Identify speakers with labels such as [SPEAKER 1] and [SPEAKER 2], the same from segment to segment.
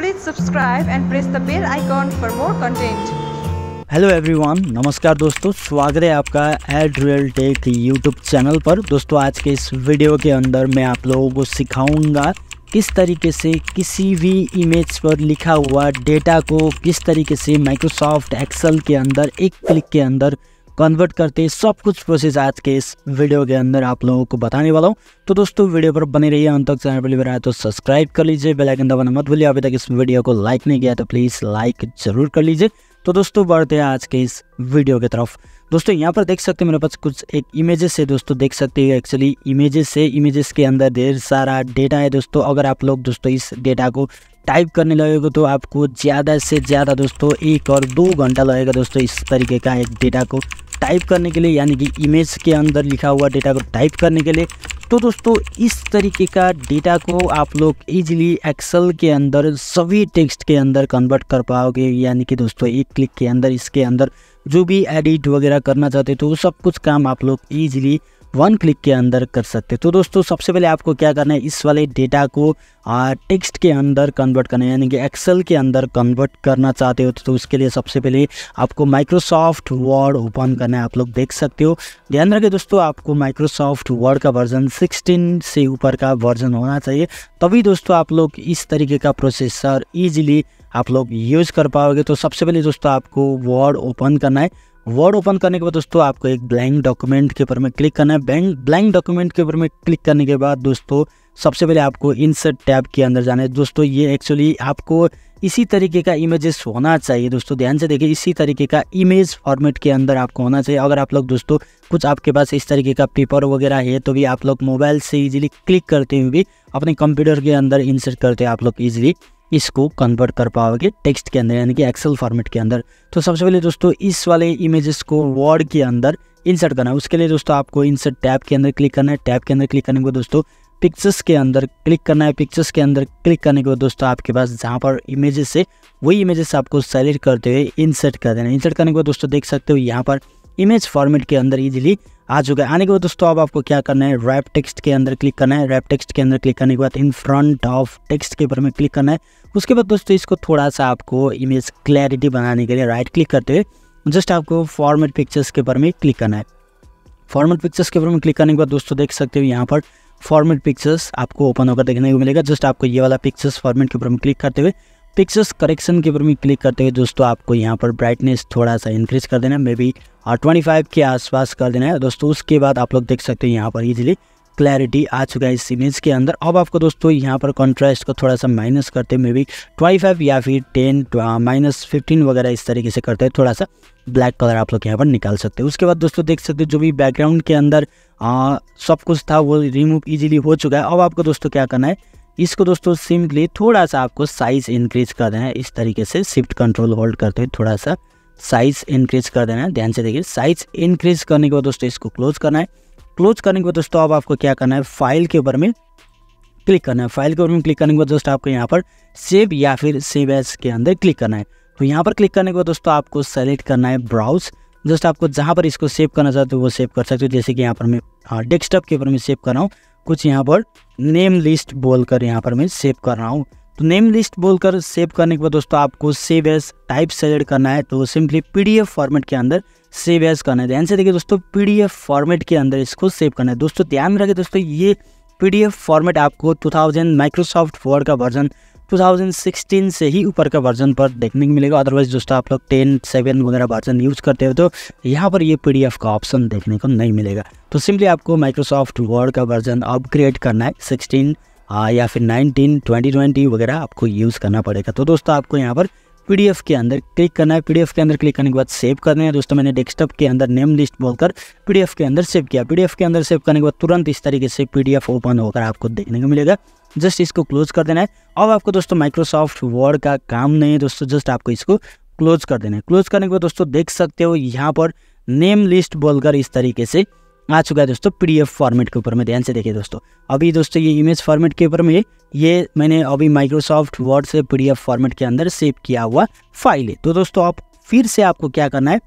[SPEAKER 1] Please subscribe and press the bell icon for more content. Hello everyone नमस्कार दोस्तों स्वागत है आपका ad real tech YouTube channel पर दोस्तों आज के इस वीडियो के अंदर मैं आप लोगों को सिखाऊंगा किस तरीके से किसी भी इमेज पर लिखा हुआ डेटा को किस तरीके से माइक्रोसॉफ्ट एक्सेल के अंदर एक क्लिक के अंदर कन्वर्ट करते सब कुछ प्रोसेस आज के इस वीडियो के अंदर आप लोगों को बताने वाला हूँ तो दोस्तों वीडियो पर बने रहिए अंत तक चैनल पर आए तो सब्सक्राइब कर लीजिए बेलाइकन दबाना मत भूलिए अभी तक इस वीडियो को लाइक नहीं किया तो प्लीज़ लाइक जरूर कर लीजिए तो दोस्तों बढ़ते हैं आज के इस वीडियो की तरफ दोस्तों यहाँ पर देख सकते हैं मेरे पास कुछ एक इमेजेस है दोस्तों देख सकते हो एक्चुअली इमेजेस है इमेजेस के अंदर ढेर सारा डेटा है दोस्तों अगर आप लोग दोस्तों इस डेटा को टाइप करने लगेगा तो आपको ज़्यादा से ज़्यादा दोस्तों एक और दो घंटा लगेगा दोस्तों इस तरीके का एक डेटा को टाइप करने के लिए यानी कि इमेज के अंदर लिखा हुआ डेटा को टाइप करने के लिए तो दोस्तों इस तरीके का डेटा को आप लोग इजीली एक्सेल के अंदर सभी टेक्स्ट के अंदर कन्वर्ट कर पाओगे यानी कि दोस्तों एक क्लिक के अंदर इसके अंदर जो भी एडिट वगैरह करना चाहते तो वो सब कुछ काम आप लोग ईजिली वन क्लिक के अंदर कर सकते तो दोस्तों सबसे पहले आपको क्या करना है इस वाले डेटा को टेक्स्ट के अंदर कन्वर्ट करना है यानी कि एक्सेल के अंदर कन्वर्ट करना चाहते हो तो उसके लिए सबसे पहले आपको माइक्रोसॉफ्ट वर्ड ओपन करना है आप लोग देख सकते हो ध्यान रखें दोस्तों आपको माइक्रोसॉफ्ट वर्ड का वर्जन 16 से ऊपर का वर्जन होना चाहिए तभी दोस्तों आप लोग इस तरीके का प्रोसेसर ईजिली आप लोग यूज़ कर पाओगे तो सबसे पहले दोस्तों आपको वर्ड ओपन करना है वर्ड ओपन करने के बाद दोस्तों आपको एक ब्लैंक डॉक्यूमेंट के ऊपर में क्लिक करना है बैंक ब्लैंक डॉक्यूमेंट के ऊपर में क्लिक करने के बाद दोस्तों सबसे पहले आपको इंसर्ट टैब के अंदर जाना है दोस्तों ये एक्चुअली आपको इसी तरीके का इमेजेस होना चाहिए दोस्तों ध्यान से देखिए इसी तरीके का इमेज फॉर्मेट के अंदर आपको होना चाहिए अगर आप लोग दोस्तों कुछ आपके पास इस तरीके का पेपर वगैरह है तो भी आप लोग मोबाइल से इजीली क्लिक करते हुए भी अपने कंप्यूटर के अंदर इंसर्ट करते हैं आप लोग इजीली इसको कन्वर्ट कर पाओगे टेक्स्ट के अंदर यानी कि एक्सेल फॉर्मेट के अंदर तो सबसे पहले दोस्तों इस वाले इमेजेस को वर्ड के अंदर इंसर्ट करना है उसके लिए दोस्तों आपको इंसर्ट टैब के अंदर क्लिक करना है टैब के अंदर क्लिक करने को दोस्तों पिक्चर्स के अंदर क्लिक करना है पिक्चर्स के अंदर क्लिक करने के बाद दोस्तों आपके पास जहाँ पर इमेजेस है वही इमेजेस आपको सेलेक्ट करते हुए इंसर्ट कर देना इंसर्ट करने के बाद दोस्तों देख सकते हो यहाँ पर इमेज फॉर्मेट के अंदर इजिली आ चुका है आने के बाद दोस्तों अब आपको क्या करना है रैप टेक्स्ट के अंदर क्लिक करना है रैप टेक्स्ट के अंदर क्लिक करने के बाद इन फ्रंट ऑफ टेक्स्ट के ऊपर में क्लिक करना है उसके बाद दोस्तों इसको थोड़ा सा आपको इमेज क्लैरिटी बनाने के लिए राइट क्लिक करते हुए जस्ट आपको फॉर्मेट पिक्चर्स के ऊपर में क्लिक करना है फॉर्मेट पिक्चर्स के ऊपर में क्लिक करने के बाद दोस्तों देख सकते हो यहाँ पर फॉर्मेट पिक्चर्स आपको ओपन होकर देखने को मिलेगा जस्ट आपको ये वाला पिक्चर्स फॉर्मेट के ऊपर में क्लिक करते हुए पिक्सर्स करेक्शन के ऊपर में क्लिक करते हुए दोस्तों आपको यहाँ पर ब्राइटनेस थोड़ा सा इंक्रीज कर देना है मे बी ट्वेंटी फाइव के आसपास कर देना है दोस्तों उसके बाद आप लोग देख सकते हो यहाँ पर ईजिली क्लैरिटी आ चुका है इस इमेज के अंदर अब आपको दोस्तों यहाँ पर कंट्रास्ट को थोड़ा सा माइनस करते हैं मे बी ट्वेंटी फाइव या फिर टेन माइनस फिफ्टीन वगैरह इस तरीके से करते हैं थोड़ा सा ब्लैक कलर आप लोग यहाँ पर निकाल सकते हैं उसके बाद दोस्तों देख सकते हैं जो भी बैकग्राउंड के अंदर आ, सब कुछ था वो रिमूव ईजिली हो चुका है अब आपको दोस्तों क्या करना है इसको दोस्तों सिंपली थोड़ा सा आपको साइज़ इंक्रीज कर देना है इस तरीके से शिफ्ट कंट्रोल होल्ड करते हुए थोड़ा सा साइज़ इंक्रीज कर देना है ध्यान से देखिए साइज़ इंक्रीज करने के बाद दोस्तों इसको क्लोज करना है क्लोज करने के बाद दोस्तों अब आपको क्या करना है फाइल के ऊपर में क्लिक करना है फाइल के ऊपर में क्लिक करने के बाद दोस्तों आपको यहाँ पर सेव या फिर सेव एस के अंदर क्लिक करना है तो यहाँ पर क्लिक करने के बाद दोस्तों आपको सेलेक्ट करना है ब्राउज जस्ट आपको जहाँ पर इसको सेव करना चाहते हो तो वो सेव कर सकते हो जैसे कि यहाँ पर मैं डेस्कटॉप हाँ, के ऊपर मैं सेव कर रहा हूँ कुछ यहाँ पर नेम लिस्ट बोलकर यहाँ पर मैं सेव कर रहा हूँ तो नेम लिस्ट बोलकर सेव करने के बाद दोस्तों आपको सेव एज टाइप सेलेक्ट करना है तो सिंपली पीडीएफ फॉर्मेट के अंदर सेव एज करना है ध्यान से देखिए दोस्तों पीडीएफ फॉर्मेट के अंदर इसको सेव करना है दोस्तों ध्यान में रखें दोस्तों ये पीडीएफ फॉर्मेट आपको 2000 माइक्रोसॉफ्ट वर्ड का वर्जन 2016 से ही ऊपर का वर्जन पर देखने को मिलेगा अदरवाइज दोस्तों आप लोग 10, सेवन वगैरह वर्जन यूज़ करते हो तो यहाँ पर ये पी का ऑप्शन देखने को नहीं मिलेगा तो सिंपली आपको माइक्रोसॉफ्ट वर्ड का वर्जन अपग्रेड करना है सिक्सटीन या फिर नाइनटीन ट्वेंटी ट्वेंटी वगैरह आपको यूज़ करना पड़ेगा तो दोस्तों आपको यहाँ पर पी के अंदर क्लिक करना है पी के अंदर क्लिक करने के बाद सेव करना है दोस्तों मैंने डेस्कटॉप के अंदर नेम लिस्ट बोलकर पी के अंदर सेव किया पी के अंदर सेव करने के बाद तुरंत इस तरीके से पी ओपन होकर आपको देखने को मिलेगा जस्ट इसको क्लोज कर देना है अब आपको दोस्तों माइक्रोसॉफ्ट वर्ड का काम नहीं है दोस्तों जस्ट आपको इसको क्लोज कर देना है क्लोज करने के बाद दोस्तों देख सकते हो यहाँ पर नेम लिस्ट बोलकर इस तरीके से आ चुका है दोस्तों पीडीएफ फॉर्मेट के ऊपर में ध्यान से देखिए दोस्तों अभी दोस्तों ये इमेज फॉर्मेट के ऊपर में ये मैंने अभी माइक्रोसॉफ्ट वर्ड से पीडीएफ फॉर्मेट के अंदर सेव किया हुआ फाइल है तो दोस्तों आप फिर से आपको क्या करना है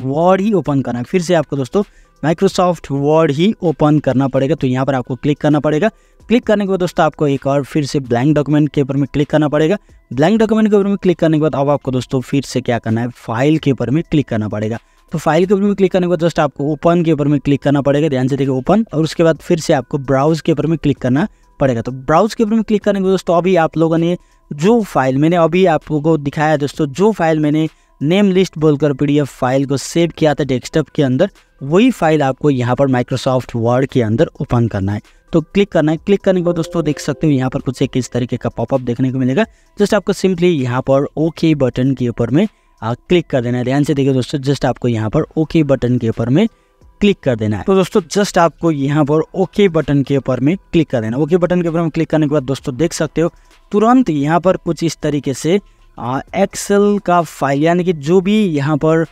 [SPEAKER 1] वर्ड ही ओपन करना है फिर से आपको दोस्तों माइक्रोसॉफ्ट वर्ड ही ओपन करना पड़ेगा तो यहाँ पर आपको क्लिक करना पड़ेगा क्लिक करने के बाद दोस्तों आपको एक और फिर से ब्लैंक डॉक्यूमेंट के ऊपर में क्लिक करना पड़ेगा ब्लैंक डॉक्यूमेंट के ऊपर में क्लिक करने के बाद अब आपको दोस्तों फिर से क्या करना है फाइल के ऊपर में क्लिक करना पड़ेगा तो फाइल के ऊपर में क्लिक करने के बाद जस्ट आपको ओपन के ऊपर में क्लिक करना पड़ेगा ध्यान से देखिए ओपन और उसके बाद फिर से आपको ब्राउज के ऊपर में क्लिक करना पड़ेगा तो ब्राउज के ऊपर में क्लिक करने के बाद दोस्तों अभी आप लोगों ने जो फाइल मैंने अभी आपको दिखाया दोस्तों जो फाइल मैंने नेम लिस्ट बोलकर पीडीएफ फाइल को सेव किया था डेस्कटॉप के अंदर वही फाइल आपको यहाँ पर माइक्रोसॉफ्ट वर्ड के अंदर ओपन करना है तो क्लिक करना है क्लिक करने के बाद दोस्तों देख सकते हो यहाँ पर कुछ एक इस तरीके का पॉपअप देखने को मिलेगा जस्ट आपको सिंपली यहाँ पर ओके बटन के ऊपर में आ, क्लिक कर देना है ध्यान से देखिए दोस्तों जस्ट आपको यहाँ पर ओके बटन के ऊपर में क्लिक कर देना है तो दोस्तों जस्ट आपको यहाँ पर ओके बटन के ऊपर में क्लिक कर देना ओके बटन के ऊपर में क्लिक करने के बाद दोस्तों देख सकते हो तुरंत यहाँ पर कुछ इस तरीके से एक्सेल का फाइल यानी कि जो भी यहाँ पर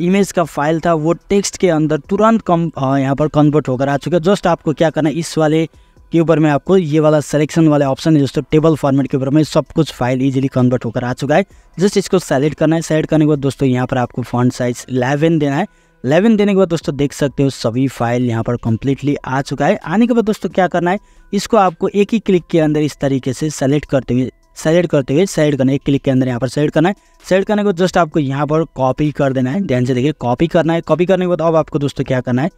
[SPEAKER 1] इमेज का फाइल था वो टेक्स्ट के अंदर तुरंत कम यहाँ पर कन्वर्ट होकर आ चुका है जस्ट आपको क्या करना है इस वाले के ऊपर में आपको ये वाला सिलेक्शन वाले ऑप्शन है दोस्तों टेबल फॉर्मेट के ऊपर में सब कुछ फाइल इजीली कन्वर्ट होकर आ चुका है जस्ट इसको सेलेक्ट करना है सेलेक्ट करने के बाद दोस्तों यहाँ पर आपको फॉन्ट साइज इलेवन देना है इलेवन देने के बाद दोस्तों देख सकते हो सभी फाइल यहाँ पर कम्प्लीटली आ चुका है आने के बाद दोस्तों क्या करना है इसको आपको एक ही क्लिक के अंदर इस तरीके से सेलेक्ट करते हुए सेलेक्ट करते हुए सेलेक्ट करना है एक क्लिक के अंदर यहाँ पर सेलेक्ट करना है सेलेक्ट करने के बाद जस्ट आपको यहाँ पर कॉपी कर देना है ध्यान से देखिए कॉपी करना है कॉपी करने के बाद अब आपको दोस्तों क्या करना है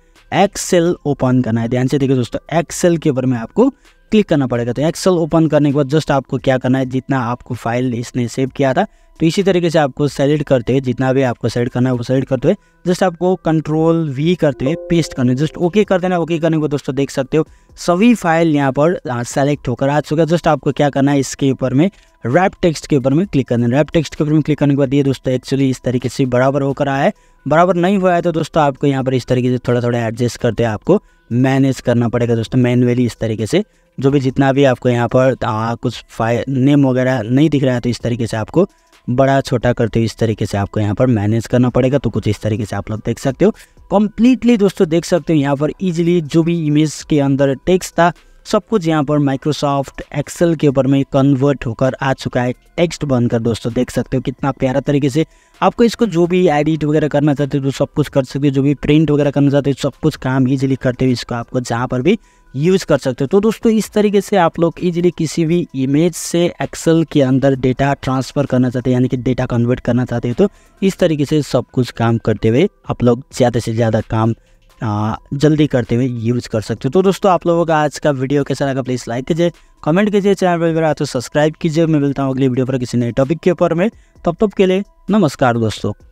[SPEAKER 1] एक्सेल ओपन करना है ध्यान से देखिए दोस्तों एक्सेल के ऊपर में आपको क्लिक करना पड़ेगा तो एक्सेल ओपन करने के बाद जस्ट आपको क्या करना है जितना आपको फाइल इसने सेव किया था तो इसी तरीके से आपको सेलेक्ट करते हुए जितना भी आपको सेलेक्ट करना है वो सेलेक्ट करते हुए जस्ट आपको कंट्रोल वी करते हुए पेस्ट करना है जस्ट ओके कर देना ओके करने को दोस्तों देख सकते हो सभी फाइल यहाँ पर सेलेक्ट होकर आ चुका है जस्ट आपको क्या करना है इसके ऊपर में रैप टेक्स्ट के ऊपर में क्लिक करना है रैप टेक्स्ट के ऊपर में क्लिक करने के बाद ये दोस्तों एक्चुअली इस तरीके से बराबर होकर आया है बराबर नहीं हुआ है तो दोस्तों आपको यहाँ पर इस तरीके से थोड़ा थोड़ा एडजस्ट करते हैं आपको मैनेज करना पड़ेगा दोस्तों मैनुअली इस तरीके से जो भी जितना भी आपको यहाँ पर आ, कुछ फाइल नेम वगैरह नहीं दिख रहा है तो इस तरीके से आपको बड़ा छोटा करते हो इस तरीके से आपको यहाँ पर मैनेज करना पड़ेगा तो कुछ इस तरीके से आप लोग देख सकते हो कम्प्लीटली दोस्तों देख सकते हो यहाँ पर ईजिली जो भी इमेज के अंदर टेक्स था सब कुछ यहाँ पर माइक्रोसॉफ्ट एक्सेल के ऊपर में कन्वर्ट होकर आ चुका है टेक्स्ट बनकर दोस्तों देख सकते हो कितना प्यारा तरीके से आपको इसको जो भी एडिट वगैरह करना चाहते हो तो सब कुछ कर सकते हो जो भी प्रिंट वगैरह करना चाहते हो सब कुछ काम ईजिली करते हो इसको आपको जहाँ पर भी यूज़ कर सकते हो तो दोस्तों इस तरीके से आप लोग इजिली किसी भी इमेज से एक्सेल के अंदर डेटा ट्रांसफ़र करना चाहते हैं यानी कि डेटा कन्वर्ट करना चाहते हो तो इस तरीके से सब कुछ काम करते हुए आप लोग ज़्यादा से ज़्यादा काम जल्दी करते हुए यूज़ कर सकते हो तो दोस्तों आप लोगों का आज का वीडियो कैसा लगा प्लीज़ लाइक कीजिए कमेंट कीजिए चैनल पर तो सब्सक्राइब कीजिए मैं मिलता हूँ अगली वीडियो पर किसी नए टॉपिक के ऊपर में तब तब के लिए नमस्कार दोस्तों